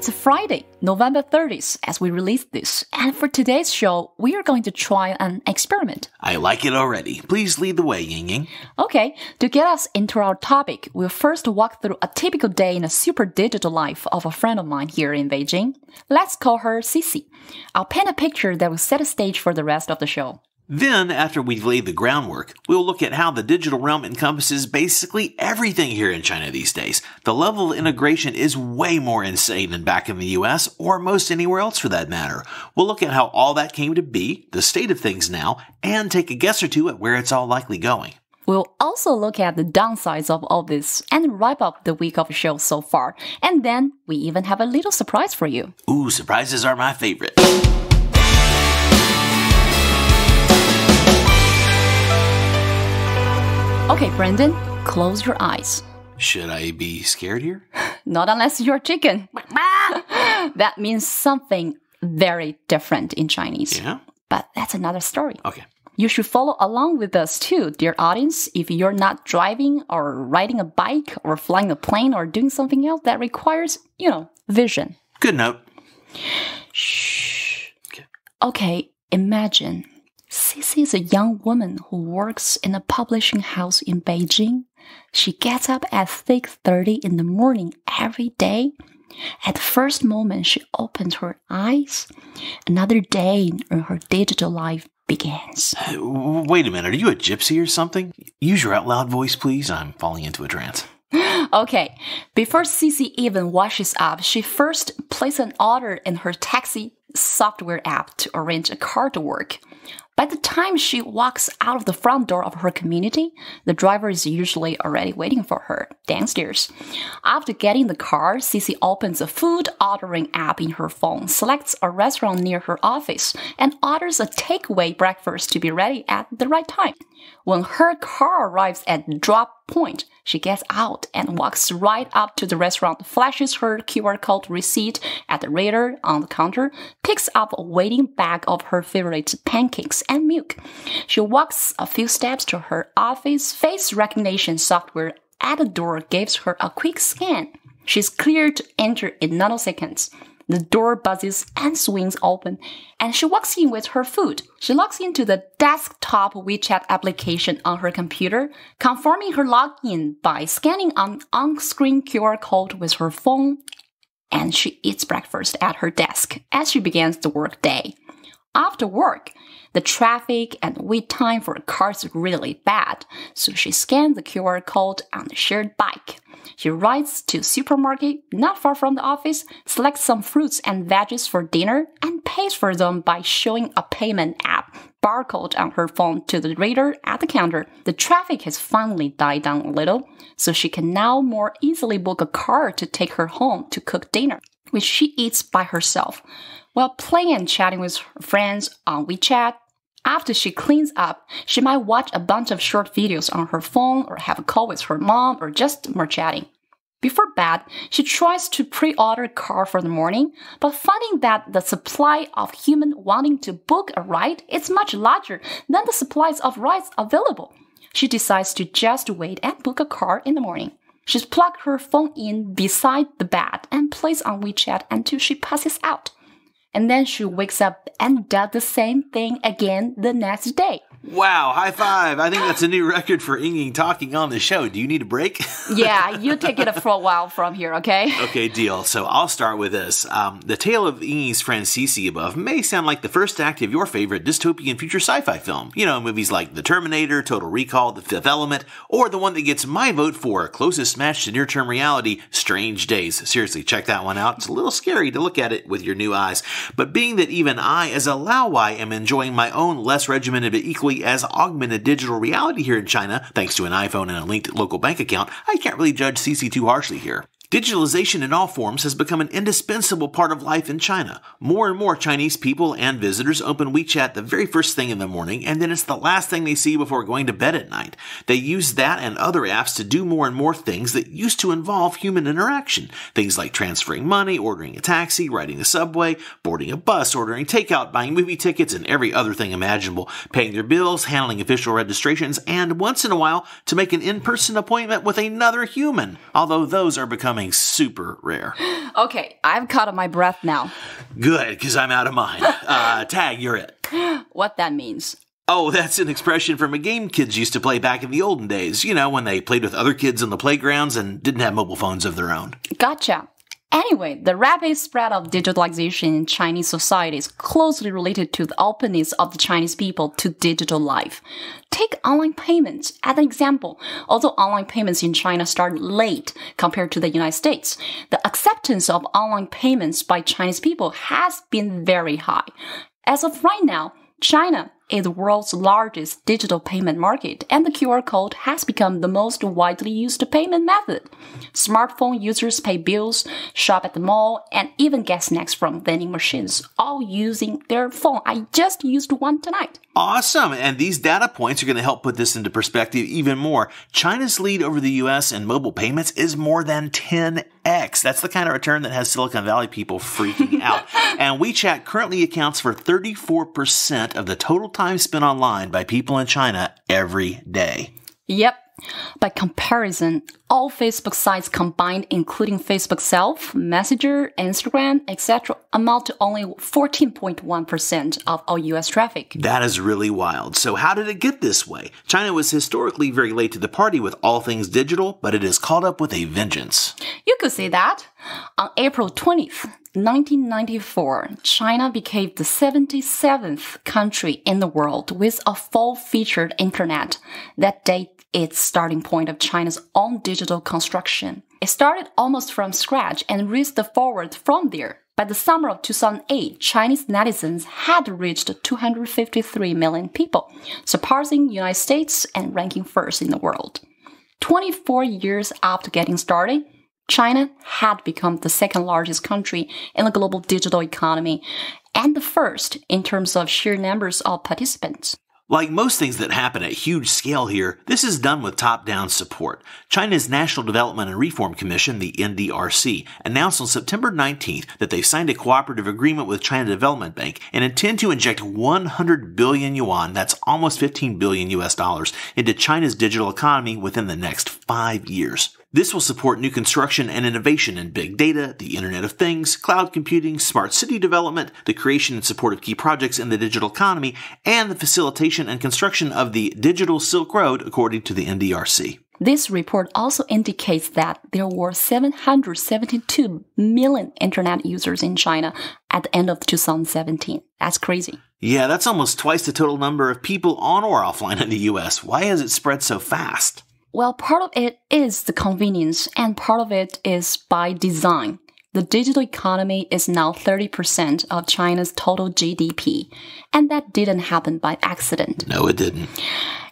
It's Friday, November 30th, as we release this, and for today's show, we are going to try an experiment. I like it already. Please lead the way, Ying Ying. Okay, to get us into our topic, we'll first walk through a typical day in a super digital life of a friend of mine here in Beijing. Let's call her Cici. I'll paint a picture that will set a stage for the rest of the show. Then, after we've laid the groundwork, we'll look at how the digital realm encompasses basically everything here in China these days. The level of integration is way more insane than back in the US or most anywhere else for that matter. We'll look at how all that came to be, the state of things now, and take a guess or two at where it's all likely going. We'll also look at the downsides of all this and wrap up the week of shows so far. And then we even have a little surprise for you. Ooh, surprises are my favorite. Okay, Brendan, close your eyes. Should I be scared here? Not unless you're chicken. that means something very different in Chinese. Yeah. But that's another story. Okay. You should follow along with us too, dear audience, if you're not driving or riding a bike or flying a plane or doing something else that requires, you know, vision. Good note. Shh. Okay. okay, imagine Cixi is a young woman who works in a publishing house in Beijing. She gets up at 6:30 in the morning every day. At the first moment she opens her eyes, another day in her digital life begins. Uh, wait a minute, are you a gypsy or something? Use your out loud voice, please. I'm falling into a trance. Okay, before Cece even washes up, she first places an order in her taxi software app to arrange a car to work. By the time she walks out of the front door of her community, the driver is usually already waiting for her downstairs. After getting the car, Cece opens a food ordering app in her phone, selects a restaurant near her office, and orders a takeaway breakfast to be ready at the right time. When her car arrives at drop point, she gets out and walks right up to the restaurant, flashes her QR code receipt at the waiter on the counter, picks up a waiting bag of her favorite pancakes and milk. She walks a few steps to her office. Face recognition software at the door gives her a quick scan. She's cleared to enter in nanoseconds. The door buzzes and swings open, and she walks in with her food. She logs into the desktop WeChat application on her computer, confirming her login by scanning an on screen QR code with her phone, and she eats breakfast at her desk as she begins the workday. After work, the traffic and wait time for cars is really bad, so she scans the QR code on the shared bike. She rides to supermarket not far from the office, selects some fruits and veggies for dinner, and pays for them by showing a payment app barcode on her phone to the reader at the counter. The traffic has finally died down a little, so she can now more easily book a car to take her home to cook dinner, which she eats by herself while playing and chatting with her friends on WeChat. After she cleans up, she might watch a bunch of short videos on her phone or have a call with her mom or just more chatting. Before bed, she tries to pre-order a car for the morning, but finding that the supply of human wanting to book a ride is much larger than the supplies of rides available, she decides to just wait and book a car in the morning. She's plugged her phone in beside the bed and plays on WeChat until she passes out and then she wakes up and does the same thing again the next day. Wow, high five. I think that's a new record for Inging talking on the show. Do you need a break? yeah, you take it for a while from here, okay? Okay, deal. So I'll start with this. Um, the tale of Inging's friend Cece above may sound like the first act of your favorite dystopian future sci fi film. You know, movies like The Terminator, Total Recall, The Fifth Element, or the one that gets my vote for closest match to near term reality, Strange Days. Seriously, check that one out. It's a little scary to look at it with your new eyes. But being that even I, as a Laowai, am enjoying my own less regimented but equally as augmented digital reality here in China, thanks to an iPhone and a linked local bank account, I can't really judge CC too harshly here. Digitalization in all forms has become an indispensable part of life in China. More and more Chinese people and visitors open WeChat the very first thing in the morning, and then it's the last thing they see before going to bed at night. They use that and other apps to do more and more things that used to involve human interaction. Things like transferring money, ordering a taxi, riding the subway, boarding a bus, ordering takeout, buying movie tickets, and every other thing imaginable, paying their bills, handling official registrations, and once in a while to make an in person appointment with another human, although those are becoming becoming super rare. Okay, I've caught my breath now. Good, because I'm out of mine. Uh, tag, you're it. What that means? Oh, that's an expression from a game kids used to play back in the olden days, you know, when they played with other kids in the playgrounds and didn't have mobile phones of their own. Gotcha. Anyway, the rapid spread of digitalization in Chinese society is closely related to the openness of the Chinese people to digital life. Take online payments as an example. Although online payments in China started late compared to the United States, the acceptance of online payments by Chinese people has been very high. As of right now, China is the world's largest digital payment market, and the QR code has become the most widely used payment method. Smartphone users pay bills, shop at the mall, and even get snacks from vending machines, all using their phone. I just used one tonight. Awesome. And these data points are going to help put this into perspective even more. China's lead over the US in mobile payments is more than 10x. That's the kind of return that has Silicon Valley people freaking out. and WeChat currently accounts for 34% of the total time spent online by people in China every day. Yep. By comparison, all Facebook sites combined, including Facebook Self, Messenger, Instagram, etc., amount to only 14.1% of all US traffic. That is really wild. So, how did it get this way? China was historically very late to the party with all things digital, but it is caught up with a vengeance. You could say that. On April 20th, 1994, China became the 77th country in the world with a full featured internet that date its starting point of China's own digital construction. It started almost from scratch and reached forward from there. By the summer of 2008, Chinese netizens had reached 253 million people, surpassing United States and ranking first in the world. 24 years after getting started, China had become the second largest country in the global digital economy and the first in terms of sheer numbers of participants. Like most things that happen at huge scale here, this is done with top down support. China's National Development and Reform Commission, the NDRC, announced on September 19th that they've signed a cooperative agreement with China Development Bank and intend to inject 100 billion yuan, that's almost 15 billion US dollars, into China's digital economy within the next five years. This will support new construction and innovation in big data, the Internet of Things, cloud computing, smart city development, the creation and support of key projects in the digital economy, and the facilitation and construction of the digital Silk Road, according to the NDRC. This report also indicates that there were 772 million internet users in China at the end of 2017. That's crazy. Yeah, that's almost twice the total number of people on or offline in the US. Why has it spread so fast? Well, part of it is the convenience, and part of it is by design. The digital economy is now 30% of China's total GDP, and that didn't happen by accident. No, it didn't.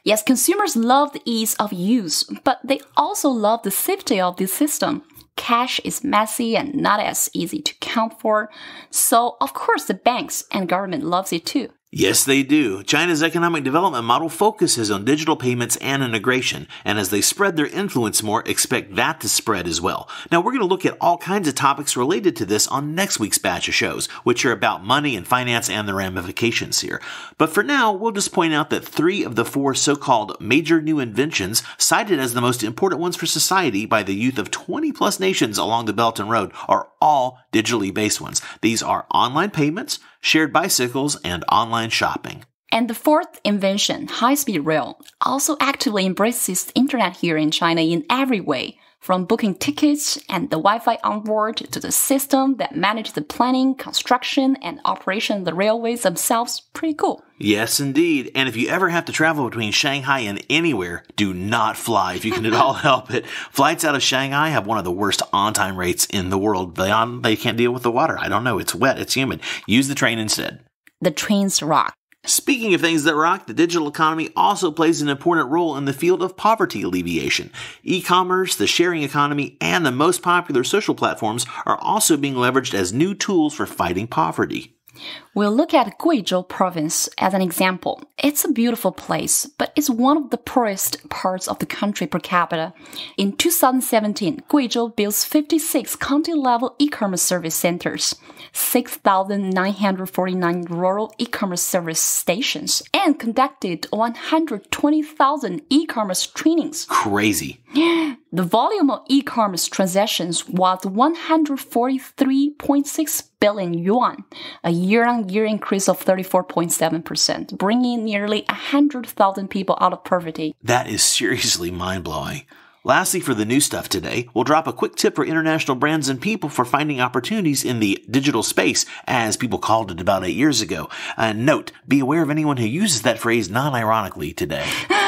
Yes, consumers love the ease of use, but they also love the safety of the system. Cash is messy and not as easy to count for, so of course the banks and government loves it too. Yes, they do. China's economic development model focuses on digital payments and integration, and as they spread their influence more, expect that to spread as well. Now, we're going to look at all kinds of topics related to this on next week's batch of shows, which are about money and finance and the ramifications here. But for now, we'll just point out that three of the four so called major new inventions cited as the most important ones for society by the youth of 20 plus nations along the Belt and Road are all digitally based ones. These are online payments, shared bicycles, and online shopping. And the fourth invention, high speed rail, also actively embraces the internet here in China in every way, from booking tickets and the Wi Fi onboard to the system that manages the planning, construction, and operation of the railways themselves. Pretty cool. Yes, indeed. And if you ever have to travel between Shanghai and anywhere, do not fly if you can at all help it. Flights out of Shanghai have one of the worst on time rates in the world. Beyond they can't deal with the water. I don't know. It's wet. It's humid. Use the train instead. The trains rock. Speaking of things that rock, the digital economy also plays an important role in the field of poverty alleviation. E commerce, the sharing economy, and the most popular social platforms are also being leveraged as new tools for fighting poverty. We'll look at Guizhou province as an example. It's a beautiful place, but it's one of the poorest parts of the country per capita. In 2017, Guizhou built 56 county level e commerce service centers, 6,949 rural e commerce service stations, and conducted 120,000 e commerce trainings. Crazy. The volume of e commerce transactions was 143.6 billion yuan, a year on year increase of 34.7%, bringing nearly 100,000 people out of poverty. That is seriously mind blowing. Lastly, for the new stuff today, we'll drop a quick tip for international brands and people for finding opportunities in the digital space, as people called it about eight years ago. Uh, note, be aware of anyone who uses that phrase non ironically today.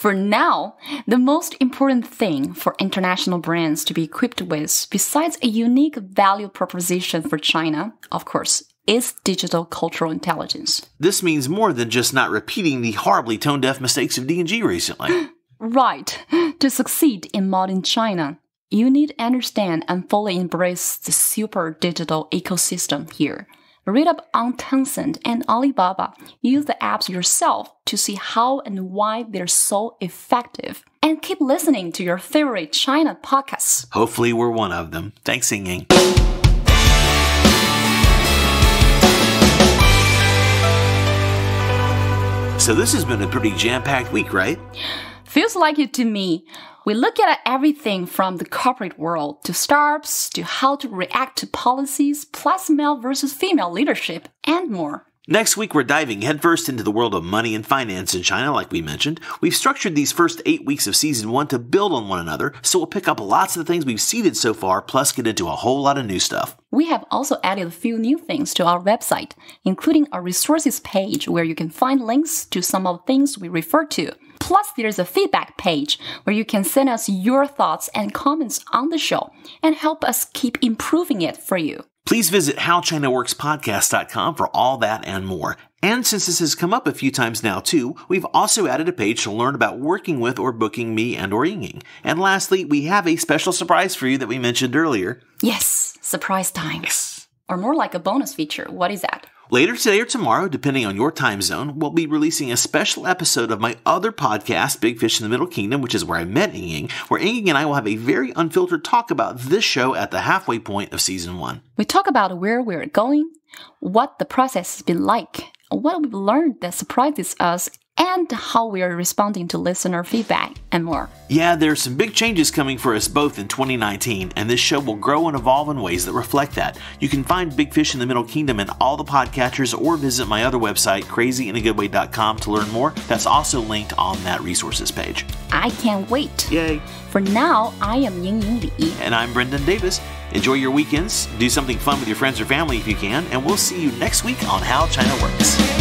For now, the most important thing for international brands to be equipped with, besides a unique value proposition for China, of course, is digital cultural intelligence. This means more than just not repeating the horribly tone deaf mistakes of D&G recently. right. To succeed in modern China, you need to understand and fully embrace the super digital ecosystem here. Read up on Tencent and Alibaba. Use the apps yourself to see how and why they're so effective. And keep listening to your favorite China podcasts. Hopefully, we're one of them. Thanks, Ying So, this has been a pretty jam packed week, right? Feels like it to me. We look at everything from the corporate world to startups to how to react to policies, plus male versus female leadership, and more. Next week, we're diving headfirst into the world of money and finance in China, like we mentioned. We've structured these first eight weeks of season one to build on one another, so we'll pick up lots of the things we've seeded so far, plus get into a whole lot of new stuff. We have also added a few new things to our website, including a resources page where you can find links to some of the things we refer to. Plus, there's a feedback page where you can send us your thoughts and comments on the show and help us keep improving it for you. Please visit howchinaworkspodcast.com for all that and more. And since this has come up a few times now too, we've also added a page to learn about working with or booking me and or Yinging. And lastly, we have a special surprise for you that we mentioned earlier. Yes, surprise time. Yes. Or more like a bonus feature. What is that? Later today or tomorrow, depending on your time zone, we'll be releasing a special episode of my other podcast, Big Fish in the Middle Kingdom, which is where I met Inging, where Inging and I will have a very unfiltered talk about this show at the halfway point of season one. We talk about where we're going, what the process has been like, what we've learned that surprises us and how we are responding to listener feedback and more. Yeah, there are some big changes coming for us both in 2019, and this show will grow and evolve in ways that reflect that. You can find Big Fish in the Middle Kingdom in all the podcatchers or visit my other website, crazyinagoodway.com, to learn more. That's also linked on that resources page. I can't wait. Yay. For now, I am Ying Ying Li. And I'm Brendan Davis. Enjoy your weekends, do something fun with your friends or family if you can, and we'll see you next week on How China Works.